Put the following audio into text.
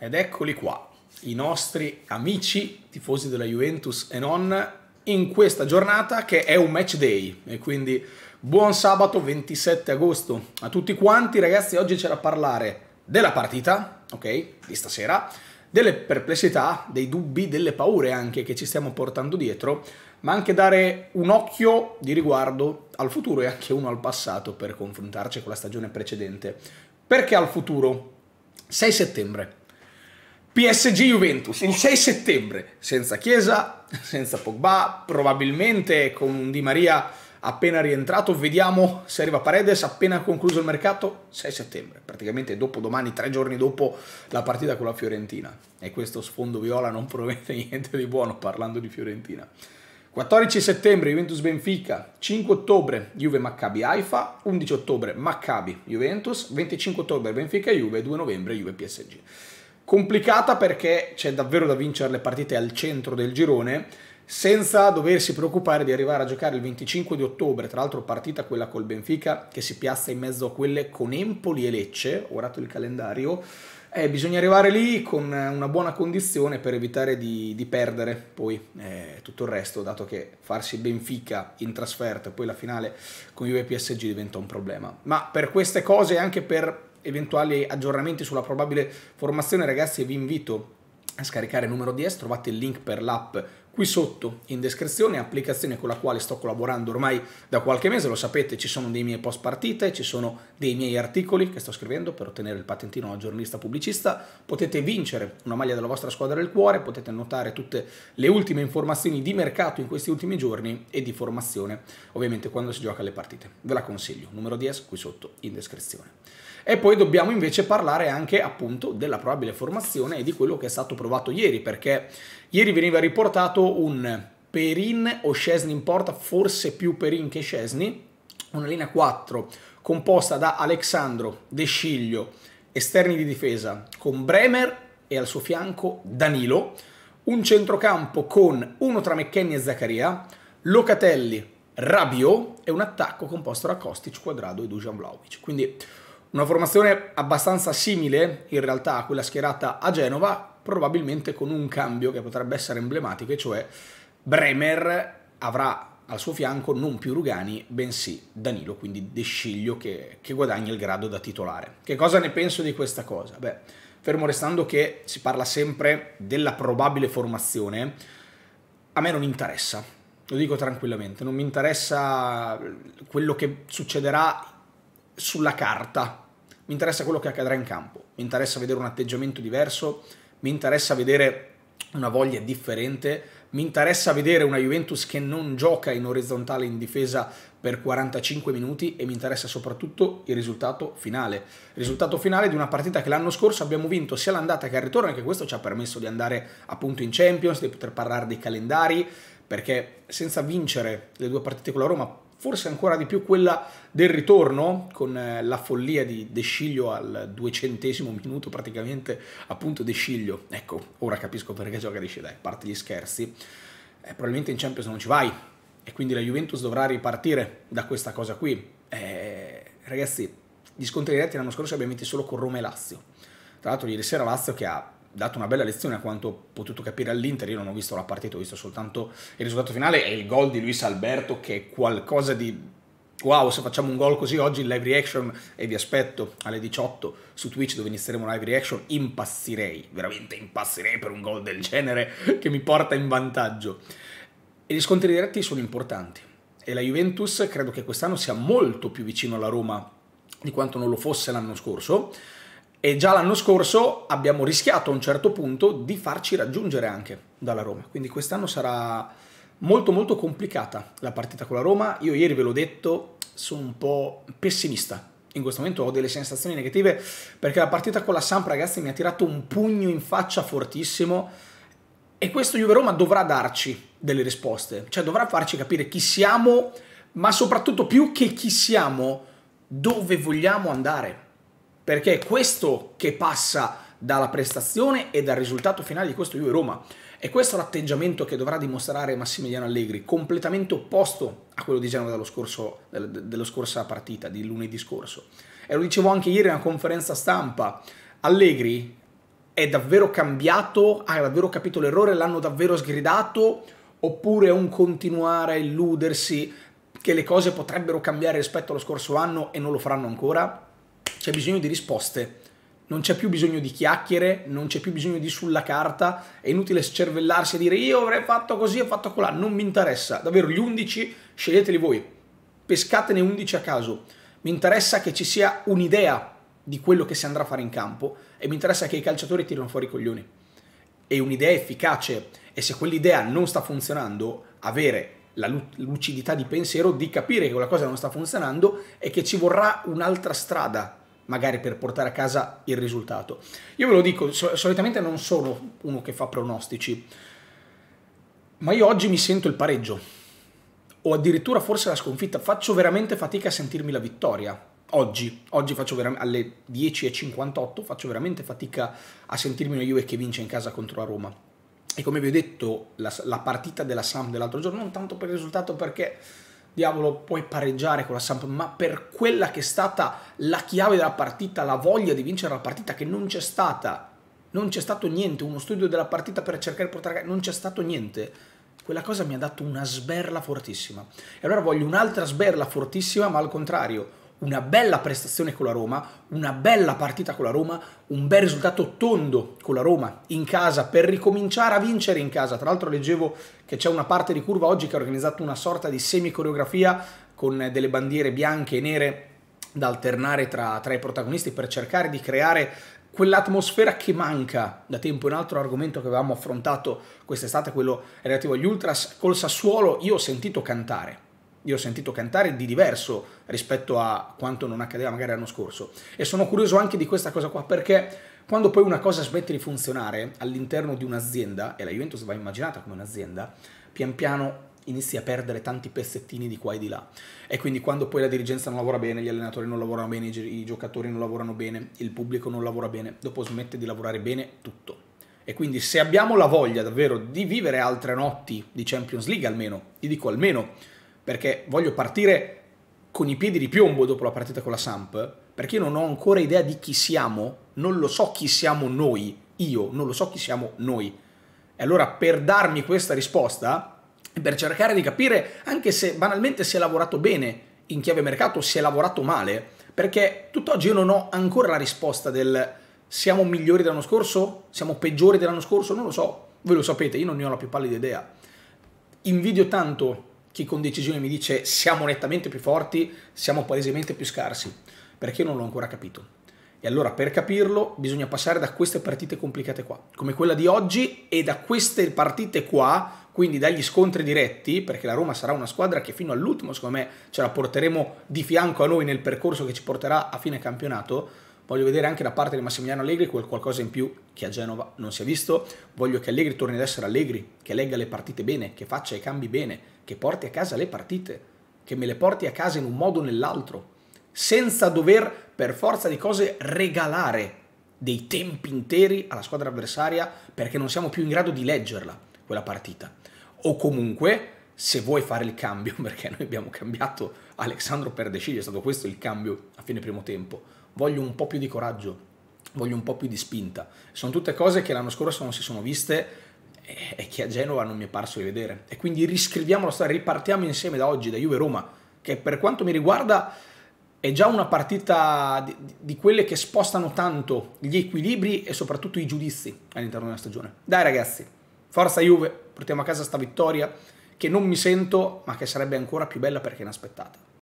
Ed eccoli qua, i nostri amici tifosi della Juventus e non in questa giornata che è un match day e quindi buon sabato 27 agosto a tutti quanti ragazzi oggi c'è da parlare della partita, ok, di stasera, delle perplessità, dei dubbi, delle paure anche che ci stiamo portando dietro, ma anche dare un occhio di riguardo al futuro e anche uno al passato per confrontarci con la stagione precedente. Perché al futuro? 6 settembre, PSG Juventus il 6 settembre, senza Chiesa, senza Pogba, probabilmente con Di Maria appena rientrato, vediamo se arriva Paredes appena concluso il mercato 6 settembre, praticamente dopo domani, tre giorni dopo la partita con la Fiorentina e questo sfondo viola non promette niente di buono parlando di Fiorentina. 14 settembre Juventus Benfica, 5 ottobre Juve Maccabi Haifa, 11 ottobre Maccabi Juventus, 25 ottobre Benfica Juve, 2 novembre Juve PSG complicata perché c'è davvero da vincere le partite al centro del girone senza doversi preoccupare di arrivare a giocare il 25 di ottobre, tra l'altro partita quella col Benfica che si piazza in mezzo a quelle con Empoli e Lecce, ho orato il calendario, eh, bisogna arrivare lì con una buona condizione per evitare di, di perdere poi eh, tutto il resto, dato che farsi Benfica in trasferta e poi la finale con Juve PSG diventa un problema. Ma per queste cose e anche per eventuali aggiornamenti sulla probabile formazione, ragazzi, vi invito a scaricare il numero di S, trovate il link per l'app qui sotto in descrizione, applicazione con la quale sto collaborando ormai da qualche mese, lo sapete, ci sono dei miei post partite, ci sono dei miei articoli che sto scrivendo per ottenere il patentino da giornalista pubblicista, potete vincere una maglia della vostra squadra del cuore, potete annotare tutte le ultime informazioni di mercato in questi ultimi giorni e di formazione, ovviamente quando si gioca le partite. Ve la consiglio, numero di S qui sotto in descrizione. E poi dobbiamo invece parlare anche appunto della probabile formazione e di quello che è stato provato ieri, perché ieri veniva riportato un Perin o Scesni in porta, forse più Perin che Scesni, una linea 4 composta da Alexandro, De Sciglio, esterni di difesa, con Bremer e al suo fianco Danilo, un centrocampo con uno tra McKenny e Zaccaria, Locatelli, Rabiot e un attacco composto da Kostic, Quadrado e Dujan Vlaovic. Quindi una formazione abbastanza simile in realtà a quella schierata a Genova, probabilmente con un cambio che potrebbe essere emblematico, e cioè Bremer avrà al suo fianco non più Rugani, bensì Danilo, quindi De Sciglio che, che guadagna il grado da titolare. Che cosa ne penso di questa cosa? Beh, fermo restando che si parla sempre della probabile formazione, a me non interessa, lo dico tranquillamente, non mi interessa quello che succederà sulla carta, mi interessa quello che accadrà in campo, mi interessa vedere un atteggiamento diverso, mi interessa vedere una voglia differente, mi interessa vedere una Juventus che non gioca in orizzontale in difesa per 45 minuti e mi interessa soprattutto il risultato finale. risultato finale di una partita che l'anno scorso abbiamo vinto sia l'andata che il ritorno e che questo ci ha permesso di andare appunto in Champions, di poter parlare dei calendari, perché senza vincere le due partite con la Roma forse ancora di più quella del ritorno, con eh, la follia di De Sciglio al duecentesimo minuto praticamente, appunto De Sciglio. Ecco, ora capisco perché gioca De Sciglio, dai, parte gli scherzi. Eh, probabilmente in Champions non ci vai, e quindi la Juventus dovrà ripartire da questa cosa qui. Eh, ragazzi, gli scontri diretti l'anno scorso li abbiamo vinti solo con Roma e Lazio. Tra l'altro ieri sera Lazio che ha dato una bella lezione a quanto ho potuto capire all'Inter, io non ho visto la partita, ho visto soltanto il risultato finale e il gol di Luis Alberto che è qualcosa di wow, se facciamo un gol così oggi in live reaction e vi aspetto alle 18 su Twitch dove inizieremo live reaction, impazzirei, veramente impazzirei per un gol del genere che mi porta in vantaggio. E gli scontri diretti sono importanti e la Juventus credo che quest'anno sia molto più vicino alla Roma di quanto non lo fosse l'anno scorso e già l'anno scorso abbiamo rischiato a un certo punto di farci raggiungere anche dalla Roma. Quindi quest'anno sarà molto molto complicata la partita con la Roma. Io ieri ve l'ho detto, sono un po' pessimista. In questo momento ho delle sensazioni negative perché la partita con la Samp, ragazzi, mi ha tirato un pugno in faccia fortissimo. E questo Juve Roma dovrà darci delle risposte, cioè dovrà farci capire chi siamo, ma soprattutto più che chi siamo, dove vogliamo andare perché è questo che passa dalla prestazione e dal risultato finale di questo Juve Roma. E questo è l'atteggiamento che dovrà dimostrare Massimiliano Allegri, completamente opposto a quello di Genova dello scorso, dello scorsa partita, di lunedì scorso. E lo dicevo anche ieri in una conferenza stampa, Allegri è davvero cambiato, ha davvero capito l'errore, l'hanno davvero sgridato, oppure è un continuare a illudersi che le cose potrebbero cambiare rispetto allo scorso anno e non lo faranno ancora? c'è bisogno di risposte. Non c'è più bisogno di chiacchiere, non c'è più bisogno di sulla carta, è inutile scervellarsi e dire io avrei fatto così, ho fatto quella, non mi interessa. Davvero, gli 11 sceglieteli voi, pescatene 11 a caso. Mi interessa che ci sia un'idea di quello che si andrà a fare in campo e mi interessa che i calciatori tirino fuori i coglioni. È un'idea efficace e se quell'idea non sta funzionando, avere la lucidità di pensiero di capire che quella cosa non sta funzionando e che ci vorrà un'altra strada magari per portare a casa il risultato. Io ve lo dico, sol solitamente non sono uno che fa pronostici, ma io oggi mi sento il pareggio, o addirittura forse la sconfitta, faccio veramente fatica a sentirmi la vittoria. Oggi, oggi faccio veramente alle 10.58 faccio veramente fatica a sentirmi una Juve che vince in casa contro la Roma. E come vi ho detto, la, la partita della Sam dell'altro giorno, non tanto per il risultato perché diavolo puoi pareggiare con la Samp, ma per quella che è stata la chiave della partita, la voglia di vincere la partita che non c'è stata, non c'è stato niente, uno studio della partita per cercare di portare, non c'è stato niente, quella cosa mi ha dato una sberla fortissima. E allora voglio un'altra sberla fortissima, ma al contrario, una bella prestazione con la Roma, una bella partita con la Roma, un bel risultato tondo con la Roma in casa per ricominciare a vincere in casa. Tra l'altro leggevo che c'è una parte di curva oggi che ha organizzato una sorta di semi-coreografia con delle bandiere bianche e nere da alternare tra, tra i protagonisti per cercare di creare quell'atmosfera che manca da tempo. Un altro argomento che avevamo affrontato quest'estate, quello relativo agli Ultras col Sassuolo, io ho sentito cantare io ho sentito cantare di diverso rispetto a quanto non accadeva magari l'anno scorso. E sono curioso anche di questa cosa qua perché quando poi una cosa smette di funzionare all'interno di un'azienda, e la Juventus va immaginata come un'azienda, pian piano inizi a perdere tanti pezzettini di qua e di là. E quindi quando poi la dirigenza non lavora bene, gli allenatori non lavorano bene, i giocatori non lavorano bene, il pubblico non lavora bene, dopo smette di lavorare bene tutto. E quindi se abbiamo la voglia davvero di vivere altre notti di Champions League almeno, ti dico almeno, perché voglio partire con i piedi di piombo dopo la partita con la Samp, perché io non ho ancora idea di chi siamo, non lo so chi siamo noi, io non lo so chi siamo noi. E allora per darmi questa risposta, per cercare di capire anche se banalmente si è lavorato bene in chiave mercato, si è lavorato male, perché tutt'oggi io non ho ancora la risposta del siamo migliori dell'anno scorso? Siamo peggiori dell'anno scorso? Non lo so, voi lo sapete, io non ne ho la più pallida idea. Invidio tanto chi con decisione mi dice siamo nettamente più forti, siamo palesemente più scarsi, perché io non l'ho ancora capito. E allora per capirlo bisogna passare da queste partite complicate qua, come quella di oggi e da queste partite qua, quindi dagli scontri diretti, perché la Roma sarà una squadra che fino all'ultimo, secondo me, ce la porteremo di fianco a noi nel percorso che ci porterà a fine campionato, voglio vedere anche da parte di Massimiliano Allegri quel qualcosa in più che a Genova non si è visto, voglio che Allegri torni ad essere Allegri, che legga le partite bene, che faccia i cambi bene, che porti a casa le partite, che me le porti a casa in un modo o nell'altro, senza dover per forza di cose regalare dei tempi interi alla squadra avversaria perché non siamo più in grado di leggerla quella partita. O comunque se vuoi fare il cambio, perché noi abbiamo cambiato Alessandro per Deciglia, è stato questo il cambio a fine primo tempo, voglio un po' più di coraggio, voglio un po' più di spinta. Sono tutte cose che l'anno scorso non si sono viste e che a Genova non mi è parso di vedere. E quindi riscriviamo la storia, ripartiamo insieme da oggi, da Juve-Roma, che per quanto mi riguarda è già una partita di, di, quelle che spostano tanto gli equilibri e soprattutto i giudizi all'interno della stagione. Dai ragazzi, forza Juve, portiamo a casa sta vittoria che non mi sento, ma che sarebbe ancora più bella perché inaspettata.